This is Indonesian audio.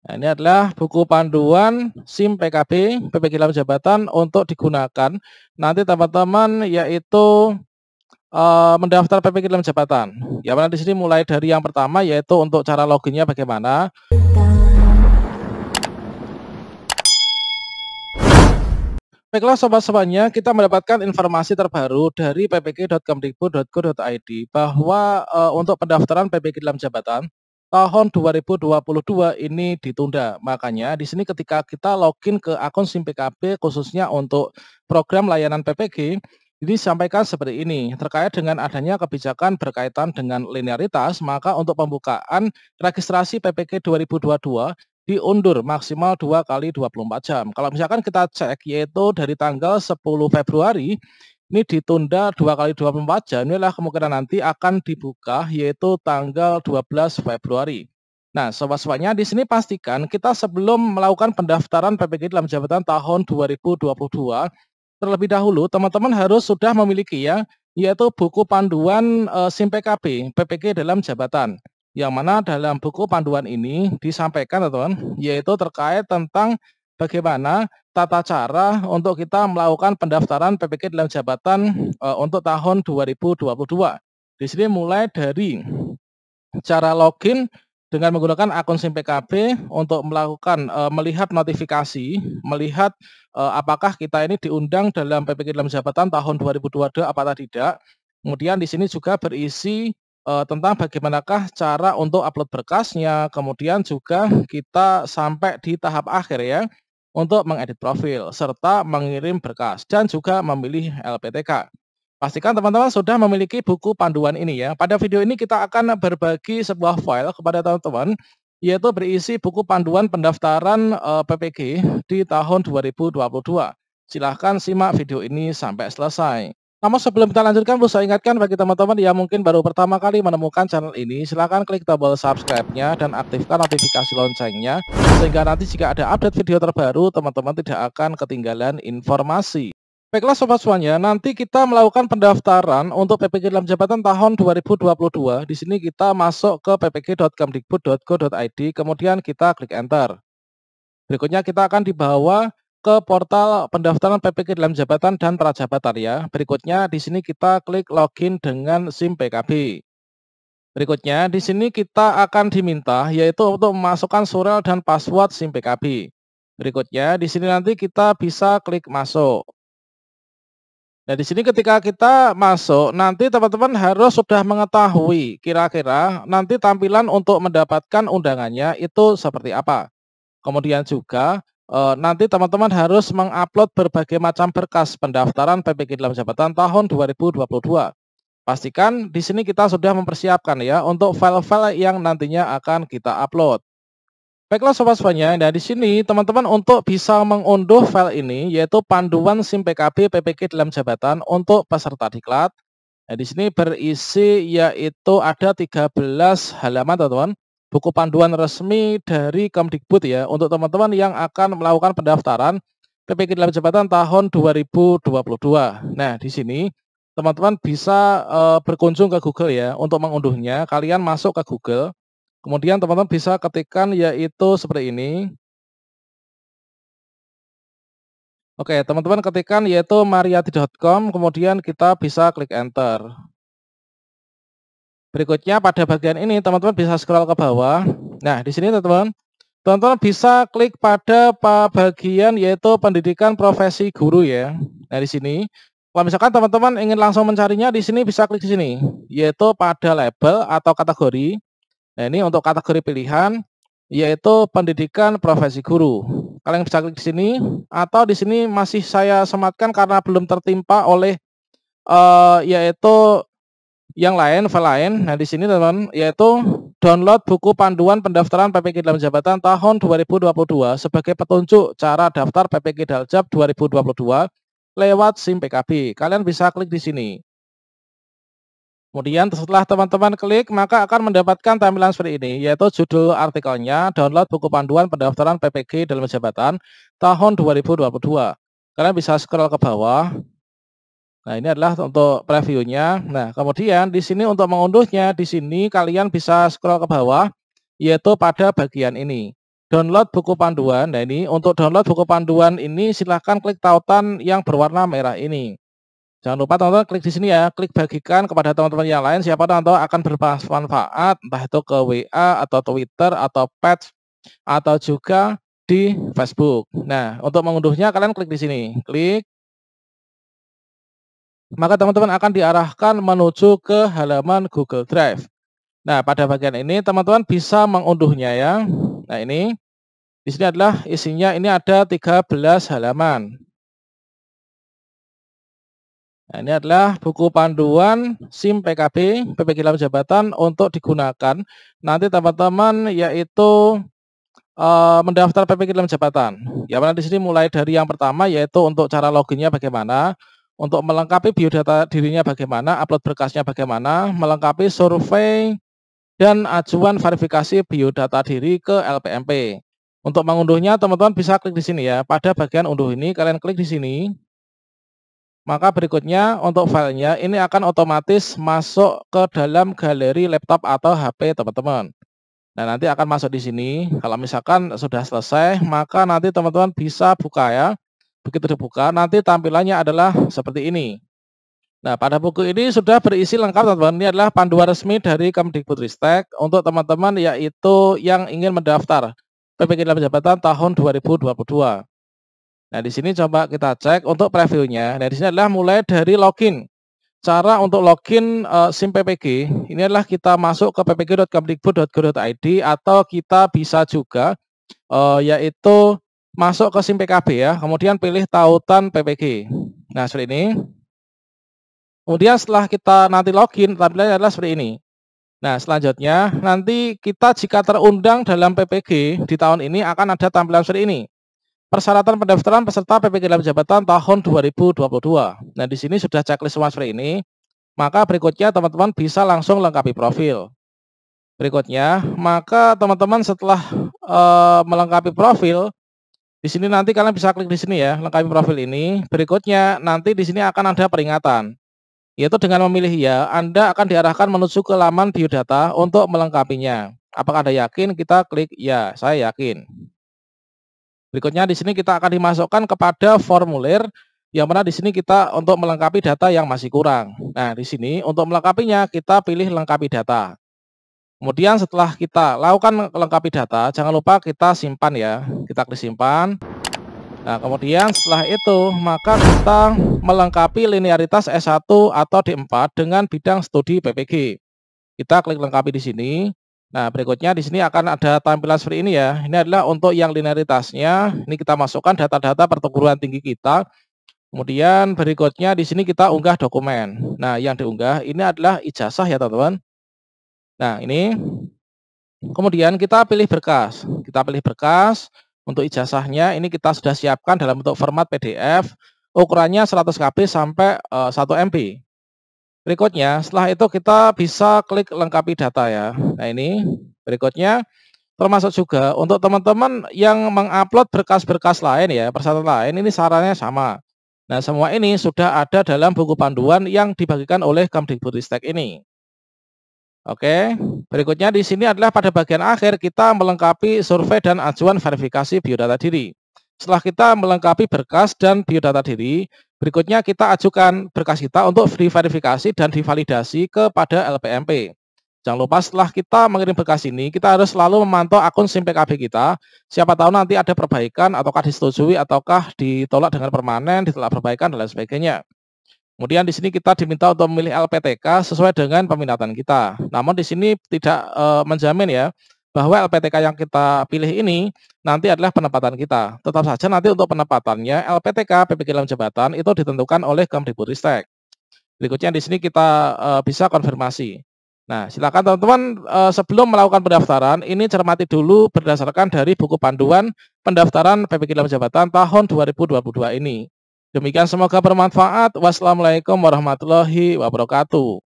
Nah, ini adalah buku panduan SIM PKB, PPG Dalam Jabatan untuk digunakan nanti teman-teman yaitu e, mendaftar PPG Dalam Jabatan. Ya mana di sini mulai dari yang pertama yaitu untuk cara loginnya bagaimana. Baiklah sobat-sobatnya, kita mendapatkan informasi terbaru dari ppg.kemdikbud.go.id bahwa e, untuk pendaftaran PPG dalam jabatan tahun 2022 ini ditunda. Makanya di sini ketika kita login ke akun SIM PKB khususnya untuk program layanan PPG, ini sampaikan seperti ini, terkait dengan adanya kebijakan berkaitan dengan linearitas, maka untuk pembukaan registrasi PPG 2022 diundur maksimal 2 kali 24 jam. Kalau misalkan kita cek yaitu dari tanggal 10 Februari ini ditunda dua kali 24 jam, inilah kemungkinan nanti akan dibuka yaitu tanggal 12 Februari. Nah, sewas-wasnya di sini pastikan kita sebelum melakukan pendaftaran PPG dalam jabatan tahun 2022, terlebih dahulu teman-teman harus sudah memiliki ya, yaitu buku panduan e, SIM PKB, PPG dalam jabatan. Yang mana dalam buku panduan ini disampaikan, teman-teman, yaitu terkait tentang bagaimana tata cara untuk kita melakukan pendaftaran PPK dalam jabatan uh, untuk tahun 2022. Di sini mulai dari cara login dengan menggunakan akun SIM PKP untuk melakukan uh, melihat notifikasi, melihat uh, apakah kita ini diundang dalam PPK dalam jabatan tahun 2022 apakah tidak. Kemudian di sini juga berisi uh, tentang bagaimanakah cara untuk upload berkasnya, kemudian juga kita sampai di tahap akhir ya untuk mengedit profil, serta mengirim berkas, dan juga memilih LPTK. Pastikan teman-teman sudah memiliki buku panduan ini ya. Pada video ini kita akan berbagi sebuah file kepada teman-teman, yaitu berisi buku panduan pendaftaran eh, PPG di tahun 2022. Silahkan simak video ini sampai selesai. Namun sebelum kita lanjutkan, perlu saya ingatkan bagi teman-teman yang mungkin baru pertama kali menemukan channel ini, silahkan klik tombol subscribe-nya dan aktifkan notifikasi loncengnya, sehingga nanti jika ada update video terbaru, teman-teman tidak akan ketinggalan informasi. Baiklah Sobat semuanya, nanti kita melakukan pendaftaran untuk PPG dalam jabatan tahun 2022. Di sini kita masuk ke ppg.kemdikbud.go.id, kemudian kita klik enter. Berikutnya kita akan dibawa ke portal pendaftaran PPK dalam jabatan dan prajabatan ya. Berikutnya di sini kita klik login dengan SIM PKB. Berikutnya di sini kita akan diminta yaitu untuk memasukkan surel dan password SIM PKB. Berikutnya di sini nanti kita bisa klik masuk. Nah, di sini ketika kita masuk, nanti teman-teman harus sudah mengetahui kira-kira nanti tampilan untuk mendapatkan undangannya itu seperti apa. Kemudian juga Eh, nanti teman-teman harus mengupload berbagai macam berkas pendaftaran PPG dalam jabatan tahun 2022. Pastikan di sini kita sudah mempersiapkan ya untuk file-file yang nantinya akan kita upload. Baiklah sobat semuanya, nah di sini teman-teman untuk bisa mengunduh file ini yaitu panduan SIM PKB PPG dalam jabatan untuk peserta diklat. Nah di sini berisi yaitu ada 13 halaman teman-teman buku panduan resmi dari Kemdikbud ya untuk teman-teman yang akan melakukan pendaftaran PPK dalam jabatan tahun 2022. Nah, di sini teman-teman bisa e, berkunjung ke Google ya untuk mengunduhnya. Kalian masuk ke Google, kemudian teman-teman bisa ketikkan yaitu seperti ini. Oke, teman-teman ketikkan yaitu mariati.com, kemudian kita bisa klik enter. Berikutnya pada bagian ini teman-teman bisa scroll ke bawah. Nah, di sini teman-teman, teman-teman bisa klik pada bagian yaitu pendidikan profesi guru ya. Nah, di sini kalau misalkan teman-teman ingin langsung mencarinya di sini bisa klik di sini, yaitu pada label atau kategori. Nah, ini untuk kategori pilihan yaitu pendidikan profesi guru. Kalian bisa klik di sini atau di sini masih saya sematkan karena belum tertimpa oleh uh, yaitu yang lain file lain. Nah, di sini teman yaitu download buku panduan pendaftaran PPG dalam jabatan tahun 2022 sebagai petunjuk cara daftar PPG Daljab 2022 lewat SIM PKB. Kalian bisa klik di sini. Kemudian setelah teman-teman klik, maka akan mendapatkan tampilan seperti ini, yaitu judul artikelnya, download buku panduan pendaftaran PPG dalam jabatan tahun 2022. Kalian bisa scroll ke bawah, Nah, ini adalah untuk previewnya. Nah, kemudian di sini untuk mengunduhnya, di sini kalian bisa scroll ke bawah, yaitu pada bagian ini. Download buku panduan. Nah, ini untuk download buku panduan ini silahkan klik tautan yang berwarna merah ini. Jangan lupa teman-teman klik di sini ya, klik bagikan kepada teman-teman yang lain siapa tahu akan bermanfaat entah itu ke WA atau Twitter atau Patch, atau juga di Facebook. Nah, untuk mengunduhnya kalian klik di sini, klik maka teman-teman akan diarahkan menuju ke halaman Google Drive. Nah, pada bagian ini teman-teman bisa mengunduhnya ya. Nah, ini di sini adalah isinya ini ada 13 halaman. Nah, ini adalah buku panduan SIM PKB PPG Dalam Jabatan untuk digunakan nanti teman-teman yaitu e, mendaftar PPG dalam jabatan. Ya mana di sini mulai dari yang pertama yaitu untuk cara loginnya bagaimana, untuk melengkapi biodata dirinya bagaimana, upload berkasnya bagaimana, melengkapi survei dan acuan verifikasi biodata diri ke LPMP. Untuk mengunduhnya, teman-teman bisa klik di sini ya. Pada bagian unduh ini, kalian klik di sini. Maka berikutnya untuk filenya ini akan otomatis masuk ke dalam galeri laptop atau HP teman-teman. Nah nanti akan masuk di sini. Kalau misalkan sudah selesai, maka nanti teman-teman bisa buka ya Begitu dibuka, nanti tampilannya adalah seperti ini. Nah, pada buku ini sudah berisi lengkap teman-teman. Ini adalah panduan resmi dari Kemdikbudristek untuk teman-teman yaitu yang ingin mendaftar PPG dalam jabatan tahun 2022. Nah, di sini coba kita cek untuk previewnya. Nah, di sini adalah mulai dari login. Cara untuk login uh, SIM PPG, ini adalah kita masuk ke ppg.kemdikbud.go.id atau kita bisa juga uh, yaitu masuk ke SIM PKB ya, kemudian pilih tautan PPG. Nah, seperti ini. Kemudian setelah kita nanti login, tampilannya adalah seperti ini. Nah, selanjutnya nanti kita jika terundang dalam PPG di tahun ini akan ada tampilan seperti ini. Persyaratan pendaftaran peserta PPG dalam jabatan tahun 2022. Nah, di sini sudah checklist semua seperti ini. Maka berikutnya teman-teman bisa langsung lengkapi profil. Berikutnya, maka teman-teman setelah e, melengkapi profil, di sini nanti kalian bisa klik di sini ya, lengkapi profil ini. Berikutnya nanti di sini akan ada peringatan. Yaitu dengan memilih ya, Anda akan diarahkan menuju ke laman biodata untuk melengkapinya. Apakah Anda yakin? Kita klik ya, saya yakin. Berikutnya di sini kita akan dimasukkan kepada formulir yang mana di sini kita untuk melengkapi data yang masih kurang. Nah, di sini untuk melengkapinya kita pilih lengkapi data. Kemudian setelah kita lakukan lengkapi data, jangan lupa kita simpan ya. Kita klik simpan. Nah, kemudian setelah itu, maka kita melengkapi linearitas S1 atau D4 dengan bidang studi PPG. Kita klik lengkapi di sini. Nah, berikutnya di sini akan ada tampilan seperti ini ya. Ini adalah untuk yang linearitasnya. Ini kita masukkan data-data perguruan tinggi kita. Kemudian berikutnya di sini kita unggah dokumen. Nah, yang diunggah ini adalah ijazah ya, teman-teman. Nah, ini kemudian kita pilih berkas. Kita pilih berkas untuk ijazahnya ini kita sudah siapkan dalam bentuk format PDF ukurannya 100 KB sampai uh, 1 MB. Berikutnya, setelah itu kita bisa klik lengkapi data ya. Nah, ini berikutnya termasuk juga untuk teman-teman yang mengupload berkas-berkas lain ya, persatuan lain ini sarannya sama. Nah, semua ini sudah ada dalam buku panduan yang dibagikan oleh Kemdikbudristek ini. Oke, berikutnya di sini adalah pada bagian akhir kita melengkapi survei dan acuan verifikasi biodata diri. Setelah kita melengkapi berkas dan biodata diri, berikutnya kita ajukan berkas kita untuk diverifikasi dan divalidasi kepada LPMP. Jangan lupa setelah kita mengirim berkas ini, kita harus selalu memantau akun SIM PKB kita. Siapa tahu nanti ada perbaikan ataukah disetujui ataukah ditolak dengan permanen, ditolak perbaikan, dan lain sebagainya. Kemudian di sini kita diminta untuk memilih LPTK sesuai dengan peminatan kita. Namun di sini tidak e, menjamin ya bahwa LPTK yang kita pilih ini nanti adalah penempatan kita. Tetap saja nanti untuk penempatannya LPTK PPK dalam jabatan itu ditentukan oleh Kemdikbudristek. Berikutnya di sini kita e, bisa konfirmasi. Nah, silakan teman-teman e, sebelum melakukan pendaftaran ini cermati dulu berdasarkan dari buku panduan pendaftaran PPK dalam jabatan tahun 2022 ini. Demikian semoga bermanfaat. Wassalamualaikum warahmatullahi wabarakatuh.